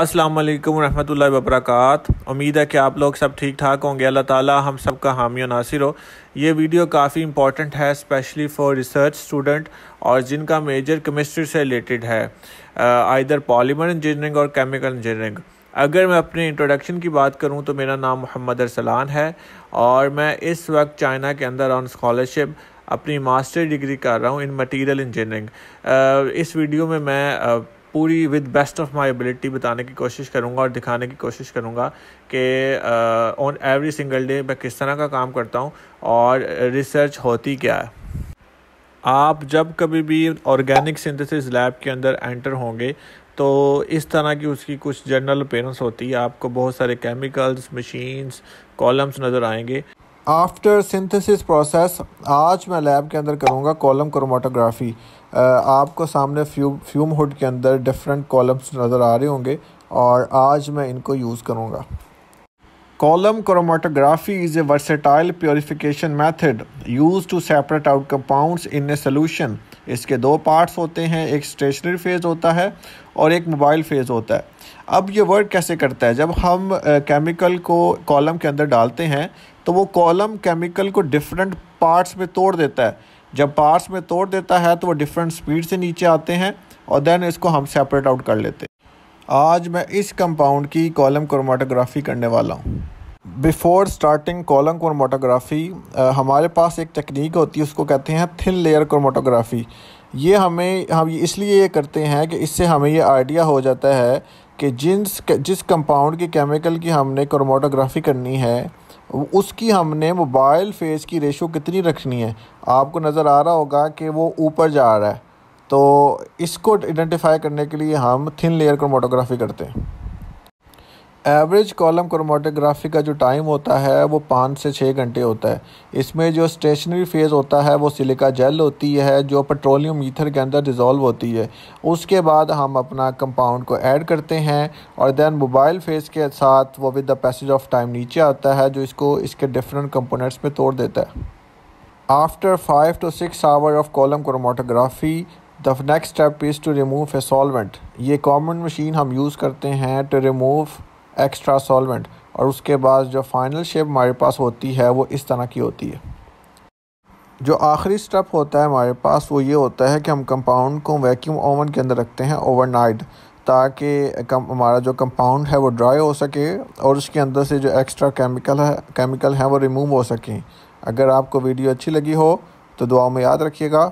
अस्सलाम वालेकुम रहमतुल्लाहि व बरकात उम्मीद है कि आप लोग सब ठीक ठाक होंगे अल्लाह ताला हम सब का हामी नासिर हो ये वीडियो काफ़ी इंपॉर्टेंट है स्पेशली फॉर रिसर्च स्टूडेंट और जिनका मेजर केमिस्ट्री से रिलेटेड है आइदर पॉलीमर इंजीनियरिंग और केमिकल इंजीनियरिंग अगर मैं अपने इंट्रोडक्शन की बात करूं तो मेरा नाम मोहम्मद अरसलान है और मैं इस वक्त चाइना के अंदर ऑन स्कॉलरशिप अपनी मास्टर डिग्री कर रहा हूं इन मटेरियल इंजीनियरिंग इस वीडियो में मैं पूरी with best of my ability बताने की कोशिश करूँगा और दिखाने की कोशिश करूँगा कि ऑन एवरी सिंगल डे मैं किस तरह का काम करता हूँ और रिसर्च होती क्या है आप जब कभी भी ऑर्गेनिक सिंथेसिस लैब के अंदर एंटर होंगे तो इस तरह की उसकी कुछ जनरल अपेयरेंस होती है आपको बहुत सारे केमिकल्स मशीन्स कॉलम्स नज़र आएंगे आफ्टर सिंथेसिस प्रोसेस आज मैं लैब के अंदर करूँगा कॉलम क्रोमाटोग्राफी आपको सामने फ्यूम फ्यूम हुड के अंदर डिफरेंट कॉलम्स नज़र आ रहे होंगे और आज मैं इनको यूज़ करूँगा column chromatography is a versatile purification method use to separate out compound in a solution इसके दो पार्ट्स होते हैं एक स्टेशनरी फेज़ होता है और एक मोबाइल फेज़ होता है अब ये वर्क कैसे करता है जब हम केमिकल को कॉलम के अंदर डालते हैं तो वो कॉलम केमिकल को डिफरेंट पार्ट्स में तोड़ देता है जब पार्ट्स में तोड़ देता है तो वो डिफरेंट स्पीड से नीचे आते हैं और देन इसको हम सेपरेट आउट कर लेते हैं आज मैं इस कंपाउंड की कॉलम क्रोमाटोग्राफी करने वाला हूँ बिफोर स्टार्टिंग कॉलम क्रोमाटोग्राफी हमारे पास एक टेक्निक होती है उसको कहते हैं थिन लेयर क्रोमाटोग्राफी ये हमें हम इसलिए ये करते हैं कि इससे हमें ये आइडिया हो जाता है कि जिस जिस कंपाउंड के केमिकल की हमने क्रोमाटोग्राफी करनी है उसकी हमने मोबाइल फ़ेस की रेशो कितनी रखनी है आपको नज़र आ रहा होगा कि वो ऊपर जा रहा है तो इसको आइडेंटिफाई करने के लिए हम थिन लेयर क्रोमाटोग्राफी करते हैं एवरेज कॉलम क्रोमाटोग्राफी का जो टाइम होता है वो पाँच से छः घंटे होता है इसमें जो स्टेशनरी फेज़ होता है वो सिलिका जेल होती है जो पेट्रोलियम ईथर के अंदर डिज़ोल्व होती है उसके बाद हम अपना कंपाउंड को ऐड करते हैं और देन मोबाइल फेज़ के साथ वो with the passage of time नीचे आता है जो इसको इसके डिफरेंट कंपोनेंट्स में तोड़ देता है after five to six hour of column chromatography the next step is to remove a solvent ये कॉमन मशीन हम यूज़ करते हैं टू रिमूव एक्स्ट्रा सॉल्वेंट और उसके बाद जो फाइनल शेप हमारे पास होती है वो इस तरह की होती है जो आखिरी स्टेप होता है हमारे पास वो ये होता है कि हम कंपाउंड को वैक्यूम ओवन के अंदर रखते हैं ओवरनाइट ताकि हमारा जो कंपाउंड है वो ड्राई हो सके और उसके अंदर से जो एक्स्ट्रा केमिकल है केमिकल हैं वो रिमूव हो सकें अगर आपको वीडियो अच्छी लगी हो तो दुआओं में याद रखिएगा